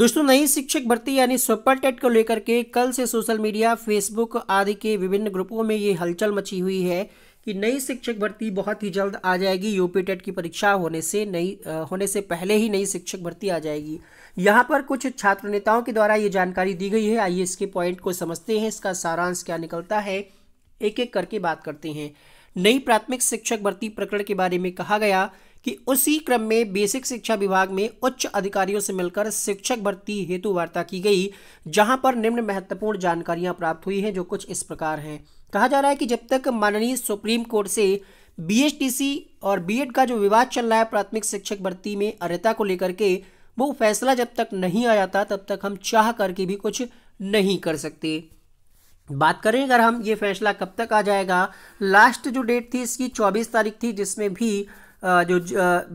दोस्तों नई शिक्षक भर्ती यानी सुपर टेट को लेकर के कल से सोशल मीडिया फेसबुक आदि के विभिन्न ग्रुपों में ये हलचल मची हुई है कि नई शिक्षक भर्ती बहुत ही जल्द आ जाएगी यूपी टेट की परीक्षा होने से नई होने से पहले ही नई शिक्षक भर्ती आ जाएगी यहाँ पर कुछ छात्र नेताओं के द्वारा ये जानकारी दी गई है आइए इसके पॉइंट को समझते हैं इसका सारांश क्या निकलता है एक एक करके बात करते हैं नई प्राथमिक शिक्षक भर्ती प्रकरण के बारे में कहा गया कि उसी क्रम में बेसिक शिक्षा विभाग में उच्च अधिकारियों से मिलकर शिक्षक भर्ती हेतु वार्ता की गई जहां पर निम्न महत्वपूर्ण जानकारियां प्राप्त हुई हैं जो कुछ इस प्रकार हैं कहा जा रहा है कि जब तक माननीय सुप्रीम कोर्ट से बी और बी का जो विवाद चल रहा है प्राथमिक शिक्षक भर्ती में अर्ता को लेकर के वो फैसला जब तक नहीं आ जाता तब तक हम चाह करके भी कुछ नहीं कर सकते बात करें अगर हम ये फैसला कब तक आ जाएगा लास्ट जो डेट थी इसकी 24 तारीख थी जिसमें भी जो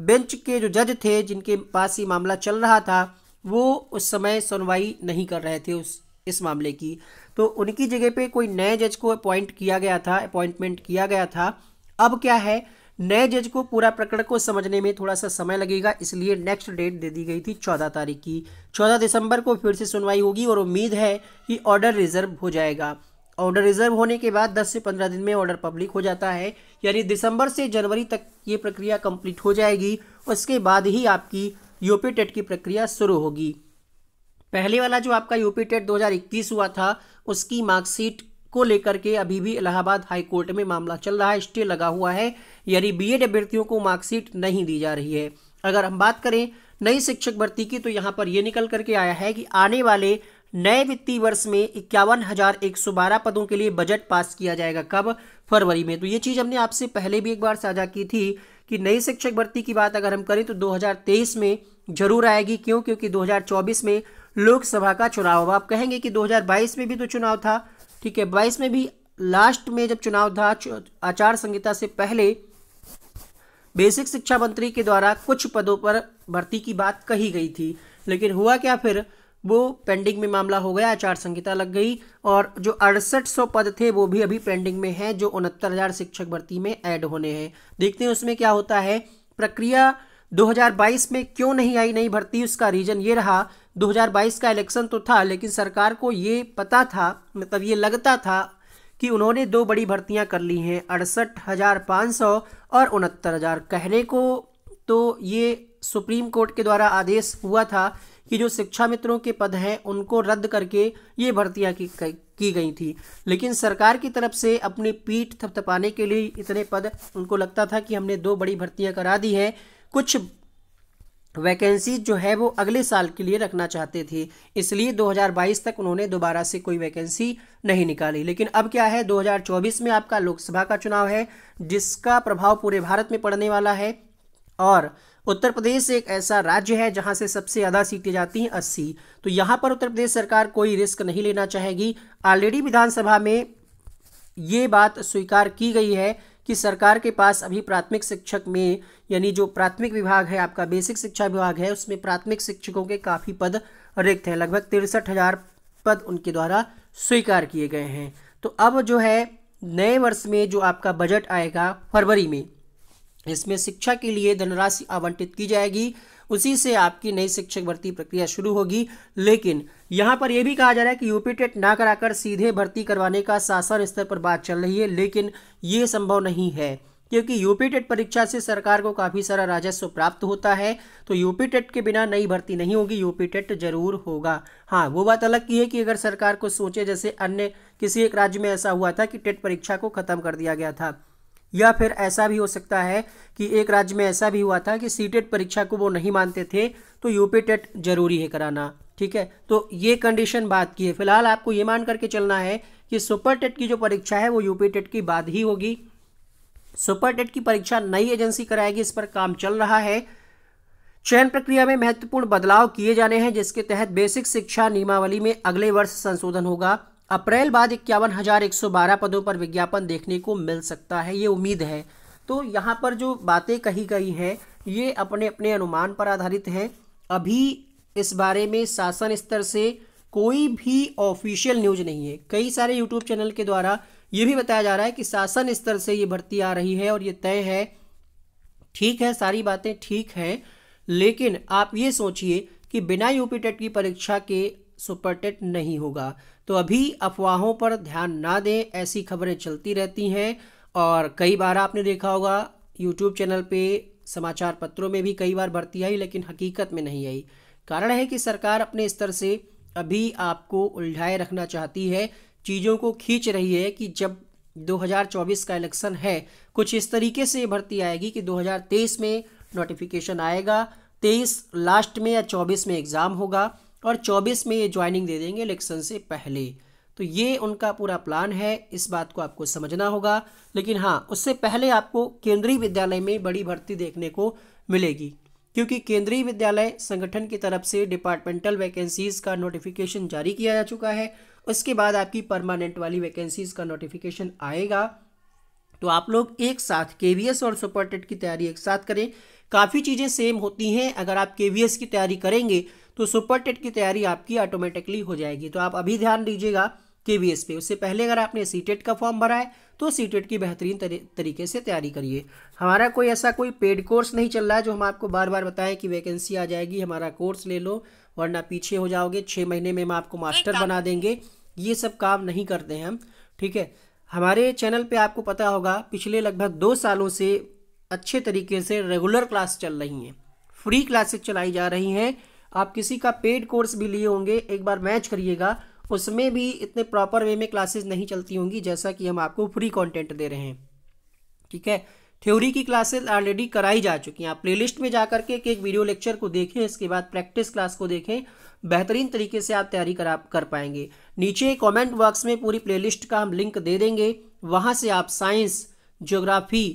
बेंच के जो जज थे जिनके पास ये मामला चल रहा था वो उस समय सुनवाई नहीं कर रहे थे उस इस मामले की तो उनकी जगह पे कोई नए जज को अपॉइंट किया गया था अपॉइंटमेंट किया गया था अब क्या है नए जज को पूरा प्रकरण को समझने में थोड़ा सा समय लगेगा इसलिए नेक्स्ट डेट दे दी गई थी चौदह तारीख की चौदह दिसंबर को फिर से सुनवाई होगी और उम्मीद है कि ऑर्डर रिजर्व हो जाएगा ऑर्डर रिजर्व होने के बाद 10 से 15 दिन में ऑर्डर पब्लिक हो जाता है यानी दिसंबर से जनवरी तक ये प्रक्रिया कंप्लीट हो जाएगी उसके बाद ही आपकी यूपी टेट की प्रक्रिया शुरू होगी पहले वाला जो आपका यूपी टेट 2021 हुआ था उसकी मार्कशीट को लेकर के अभी भी इलाहाबाद हाई कोर्ट में मामला चल रहा है स्टे लगा हुआ है यानी एड अभ्यर्थियों को मार्कशीट नहीं दी जा रही है अगर हम बात करें नई शिक्षक भर्ती की तो यहाँ पर यह निकल करके आया है कि आने वाले नए वित्तीय वर्ष में इक्यावन हजार एक सौ बारह पदों के लिए बजट पास किया जाएगा कब फरवरी में तो ये चीज़ हमने आपसे पहले भी एक बार साझा की थी कि नई शिक्षक भर्ती की बात अगर हम करें तो 2023 में जरूर आएगी क्यों क्योंकि 2024 में लोकसभा का चुनाव हुआ आप कहेंगे कि 2022 में भी तो चुनाव था ठीक है बाईस में भी लास्ट में जब चुनाव था आचार संहिता से पहले बेसिक शिक्षा मंत्री के द्वारा कुछ पदों पर भर्ती की बात कही गई थी लेकिन हुआ क्या फिर वो पेंडिंग में मामला हो गया आचार संहिता लग गई और जो अड़सठ सौ पद थे वो भी अभी पेंडिंग में हैं जो उनहत्तर हज़ार शिक्षक भर्ती में ऐड होने हैं देखते हैं उसमें क्या होता है प्रक्रिया 2022 में क्यों नहीं आई नई भर्ती उसका रीज़न ये रहा 2022 का इलेक्शन तो था लेकिन सरकार को ये पता था मतलब ये लगता था कि उन्होंने दो बड़ी भर्तियां कर ली हैं अड़सठ हज़ार पाँच सौ और उनहत्तर हज़ार कहने को तो ये सुप्रीम कोर्ट के द्वारा आदेश हुआ था कि जो शिक्षा मित्रों के पद हैं उनको रद्द करके ये भर्तियाँ की की गई थी लेकिन सरकार की तरफ से अपनी पीठ थपथपाने के लिए इतने पद उनको लगता था कि हमने दो बड़ी भर्तियाँ करा दी हैं कुछ वैकेंसी जो है वो अगले साल के लिए रखना चाहते थे इसलिए 2022 तक उन्होंने दोबारा से कोई वैकेंसी नहीं निकाली लेकिन अब क्या है 2024 में आपका लोकसभा का चुनाव है जिसका प्रभाव पूरे भारत में पड़ने वाला है और उत्तर प्रदेश एक ऐसा राज्य है जहां से सबसे ज़्यादा सीटें जाती हैं अस्सी तो यहाँ पर उत्तर प्रदेश सरकार कोई रिस्क नहीं लेना चाहेगी ऑलरेडी विधानसभा में ये बात स्वीकार की गई है कि सरकार के पास अभी प्राथमिक शिक्षक में यानी जो प्राथमिक विभाग है आपका बेसिक शिक्षा विभाग है उसमें प्राथमिक शिक्षकों के काफ़ी पद रिक्त हैं लगभग तिरसठ हज़ार पद उनके द्वारा स्वीकार किए गए हैं तो अब जो है नए वर्ष में जो आपका बजट आएगा फरवरी में इसमें शिक्षा के लिए धनराशि आवंटित की जाएगी उसी से आपकी नई शिक्षक भर्ती प्रक्रिया शुरू होगी लेकिन यहाँ पर यह भी कहा जा रहा है कि यूपी टेट ना कराकर सीधे भर्ती करवाने का शासन स्तर पर बात चल रही है लेकिन ये संभव नहीं है क्योंकि यूपी टेट परीक्षा से सरकार को काफ़ी सारा राजस्व प्राप्त होता है तो यूपी टेट के बिना नई भर्ती नहीं होगी यूपी टेट जरूर होगा हाँ वो बात अलग की है कि अगर सरकार को सोचे जैसे अन्य किसी एक राज्य में ऐसा हुआ था कि टेट परीक्षा को खत्म कर दिया गया था या फिर ऐसा भी हो सकता है कि एक राज्य में ऐसा भी हुआ था कि सी e परीक्षा को वो नहीं मानते थे तो यूपी टेट e जरूरी है कराना ठीक है तो ये कंडीशन बात की है फिलहाल आपको ये मान करके चलना है कि सुपर टेट e की जो परीक्षा है वो यूपी टेट की बाद ही होगी सुपर टेट की परीक्षा नई एजेंसी कराएगी इस पर काम चल रहा है चयन प्रक्रिया में महत्वपूर्ण बदलाव किए जाने हैं जिसके तहत बेसिक शिक्षा नियमावली में अगले वर्ष संशोधन होगा अप्रैल बाद इक्यावन हज़ार एक सौ बारह पदों पर विज्ञापन देखने को मिल सकता है ये उम्मीद है तो यहाँ पर जो बातें कही गई हैं ये अपने अपने अनुमान पर आधारित हैं अभी इस बारे में शासन स्तर से कोई भी ऑफिशियल न्यूज नहीं है कई सारे यूट्यूब चैनल के द्वारा ये भी बताया जा रहा है कि शासन स्तर से ये भर्ती आ रही है और ये तय है ठीक है सारी बातें ठीक हैं लेकिन आप ये सोचिए कि बिना यूपी टेट की परीक्षा के सुपर टेट नहीं होगा तो अभी अफवाहों पर ध्यान ना दें ऐसी खबरें चलती रहती हैं और कई बार आपने देखा होगा यूट्यूब चैनल पे समाचार पत्रों में भी कई बार भर्ती आई लेकिन हकीकत में नहीं आई कारण है कि सरकार अपने स्तर से अभी आपको उलझाए रखना चाहती है चीज़ों को खींच रही है कि जब 2024 का इलेक्शन है कुछ इस तरीके से भर्ती आएगी कि 2023 में नोटिफिकेशन आएगा 23 लास्ट में या 24 में एग्ज़ाम होगा और 24 में ये ज्वाइनिंग दे देंगे इलेक्शन से पहले तो ये उनका पूरा प्लान है इस बात को आपको समझना होगा लेकिन हाँ उससे पहले आपको केंद्रीय विद्यालय में बड़ी भर्ती देखने को मिलेगी क्योंकि केंद्रीय विद्यालय संगठन की तरफ से डिपार्टमेंटल वैकेंसीज़ का नोटिफिकेशन जारी किया जा चुका है उसके बाद आपकी परमानेंट वाली वैकेंसीज़ का नोटिफिकेशन आएगा तो आप लोग एक साथ के और सुपर टेट की तैयारी एक साथ करें काफ़ी चीज़ें सेम होती हैं अगर आप के की तैयारी करेंगे तो सुपर टेट की तैयारी आपकी ऑटोमेटिकली हो जाएगी तो आप अभी ध्यान दीजिएगा के वी एस पे उससे पहले अगर आपने सी टेट e का फॉर्म भरा है तो सी टेट e की बेहतरीन तरीके से तैयारी करिए हमारा कोई ऐसा कोई पेड कोर्स नहीं चल रहा है जो हम आपको बार बार बताएं कि वैकेंसी आ जाएगी हमारा कोर्स ले लो वरना पीछे हो जाओगे छः महीने में हम आपको मास्टर बना देंगे ये सब काम नहीं करते हैं हम ठीक है हमारे चैनल पर आपको पता होगा पिछले लगभग दो सालों से अच्छे तरीके से रेगुलर क्लास चल रही हैं फ्री क्लासेस चलाई जा रही हैं आप किसी का पेड कोर्स भी लिए होंगे एक बार मैच करिएगा उसमें भी इतने प्रॉपर वे में क्लासेस नहीं चलती होंगी जैसा कि हम आपको फ्री कंटेंट दे रहे हैं ठीक है थ्योरी की क्लासेस ऑलरेडी कराई जा चुकी हैं आप प्लेलिस्ट में जा करके एक एक वीडियो लेक्चर को देखें इसके बाद प्रैक्टिस क्लास को देखें बेहतरीन तरीके से आप तैयारी करा कर पाएंगे नीचे कॉमेंट बॉक्स में पूरी प्ले का हम लिंक दे देंगे वहाँ से आप science geography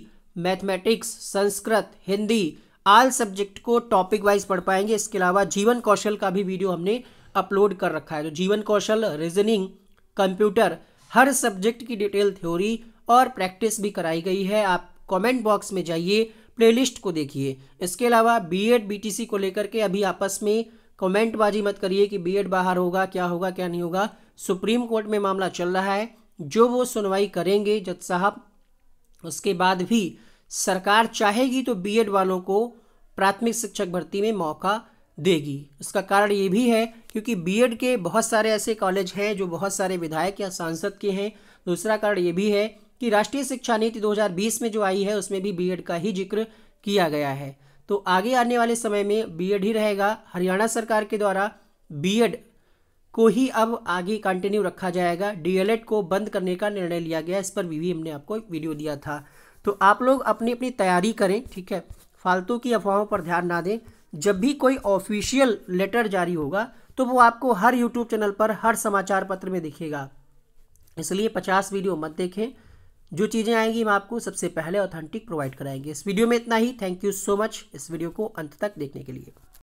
mathematics Sanskrit Hindi all subject को टॉपिक वाइज पढ़ पाएंगे इसके अलावा जीवन कौशल का भी वीडियो हमने अपलोड कर रखा है तो जीवन कौशल रीजनिंग कंप्यूटर हर सब्जेक्ट की डिटेल थ्योरी और प्रैक्टिस भी कराई गई है आप कमेंट बॉक्स में जाइए प्लेलिस्ट को देखिए इसके अलावा बीएड बीटीसी को लेकर के अभी आपस में कमेंट बाजी मत करिए कि बीएड बाहर होगा क्या होगा क्या नहीं होगा सुप्रीम कोर्ट में मामला चल रहा है जो वो सुनवाई करेंगे जज साहब उसके बाद भी सरकार चाहेगी तो बीएड वालों को प्राथमिक शिक्षक भर्ती में मौका देगी उसका कारण ये भी है क्योंकि बीएड के बहुत सारे ऐसे कॉलेज हैं जो बहुत सारे विधायक या सांसद के हैं दूसरा कारण ये भी है कि राष्ट्रीय शिक्षा नीति 2020 में जो आई है उसमें भी बीएड का ही जिक्र किया गया है तो आगे आने वाले समय में बीएड ही रहेगा हरियाणा सरकार के द्वारा बीएड को ही अब आगे कंटिन्यू रखा जाएगा डीएलएड को बंद करने का निर्णय लिया गया इस पर भी हमने आपको वीडियो दिया था तो आप लोग अपनी अपनी तैयारी करें ठीक है फालतू की अफवाहों पर ध्यान ना दें जब भी कोई ऑफिशियल लेटर जारी होगा तो वो आपको हर यूट्यूब चैनल पर हर समाचार पत्र में दिखेगा इसलिए पचास वीडियो मत देखें जो चीज़ें आएंगी हम आपको सबसे पहले ऑथेंटिक प्रोवाइड कराएंगे इस वीडियो में इतना ही थैंक यू सो मच इस वीडियो को अंत तक देखने के लिए